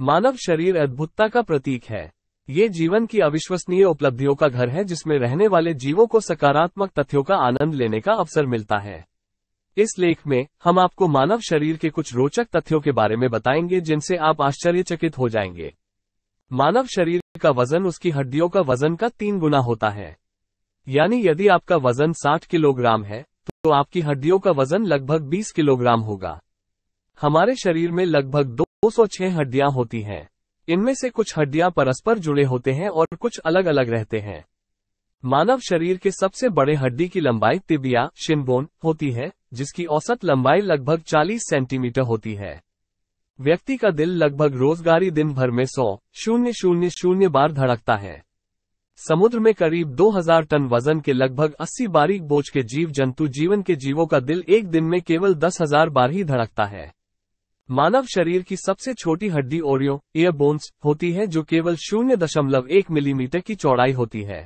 मानव शरीर अद्भुतता का प्रतीक है ये जीवन की अविश्वसनीय उपलब्धियों का घर है जिसमें रहने वाले जीवों को सकारात्मक तथ्यों का आनंद लेने का अवसर मिलता है इस लेख में हम आपको मानव शरीर के कुछ रोचक तथ्यों के बारे में बताएंगे जिनसे आप आश्चर्यचकित हो जाएंगे मानव शरीर का वजन उसकी हड्डियों का वजन का तीन गुना होता है यानी यदि आपका वजन 60 किलोग्राम है तो आपकी हड्डियों का वजन लगभग 20 किलोग्राम होगा हमारे शरीर में लगभग दो 206 हड्डियां होती हैं इनमें से कुछ हड्डियां परस्पर जुड़े होते हैं और कुछ अलग अलग रहते हैं मानव शरीर के सबसे बड़े हड्डी की लंबाई तिबिया शिनबोन होती है जिसकी औसत लंबाई लगभग 40 सेंटीमीटर होती है व्यक्ति का दिल लगभग रोजगारी दिन भर में सौ शून्य शून्य शून्य बार धड़कता है समुद्र में करीब 2000 टन वजन के लगभग 80 बारीक बोझ के जीव जंतु जीवन के जीवों का दिल एक दिन में केवल 10,000 बार ही धड़कता है मानव शरीर की सबसे छोटी हड्डी ओरियो बोन्स होती है जो केवल शून्य दशमलव एक मिलीमीटर की चौड़ाई होती है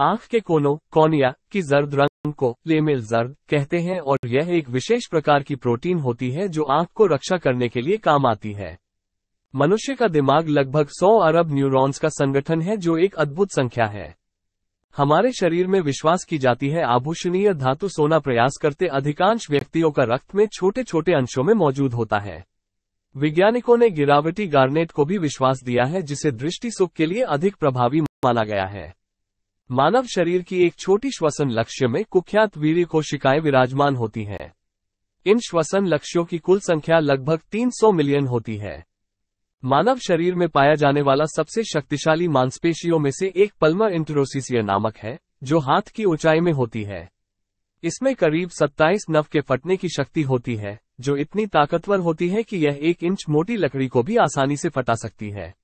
आंख के कोनों कोनिया की जर्द रंग को लेमेल जर्द कहते हैं और यह एक विशेष प्रकार की प्रोटीन होती है जो आंख को रक्षा करने के लिए काम आती है मनुष्य का दिमाग लगभग 100 अरब न्यूरॉन्स का संगठन है जो एक अद्भुत संख्या है हमारे शरीर में विश्वास की जाती है आभूषणीय धातु सोना प्रयास करते अधिकांश व्यक्तियों का रक्त में छोटे छोटे अंशों में मौजूद होता है वैज्ञानिकों ने गिरावटी गार्नेट को भी विश्वास दिया है जिसे दृष्टि सुख के लिए अधिक प्रभावी माना गया है मानव शरीर की एक छोटी श्वसन लक्ष्य में कुख्यात वीर्य कोशिकाएं विराजमान होती हैं इन श्वसन लक्ष्यों की कुल संख्या लगभग 300 मिलियन होती है मानव शरीर में पाया जाने वाला सबसे शक्तिशाली मांसपेशियों में से एक पल्मर इंट्रोसिस नामक है जो हाथ की ऊंचाई में होती है इसमें करीब 27 नव के फटने की शक्ति होती है जो इतनी ताकतवर होती है कि यह एक इंच मोटी लकड़ी को भी आसानी से फटा सकती है